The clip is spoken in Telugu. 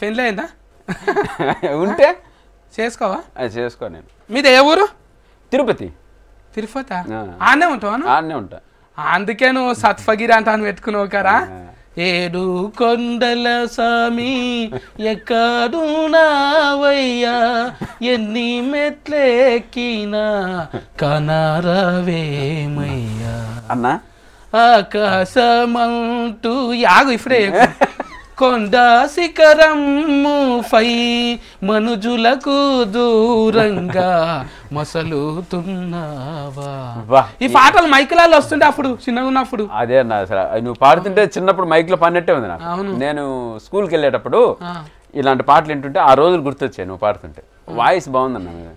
పెళ్ళి అయిందా ఉంటే చేసుకోవా అది చేసుకో నేను మీద ఏ ఊరు తిరుపతి తిరుపతి ఆనే ఉంటావా ఆనే ఉంటా అందుకే నువ్వు సత్ఫగిరి అంత అని పెట్టుకున్నావు కరా ఏడు కొండల స్వామి ఎక్కడు నావయ్యా ఎన్ని మెట్లెక్కినా కనరవేమయ్యా అన్నా ఆకాశమంటూ యాగు ఇప్పుడే ఫై మనుజులకు దూరంగా మసలుతున్నావా ఈ పాటలు మైకులాలు వస్తుంటే అప్పుడు చిన్నగా ఉన్నప్పుడు అదే అన్న నువ్వు పాడుతుంటే చిన్నప్పుడు మైకులో పాడినట్టే ఉంది నాకు నేను స్కూల్కి వెళ్ళేటప్పుడు ఇలాంటి పాటలు వింటుంటే ఆ రోజులు గుర్తొచ్చాయి నువ్వు పాడుతుంటే వాయిస్ బాగుందన్న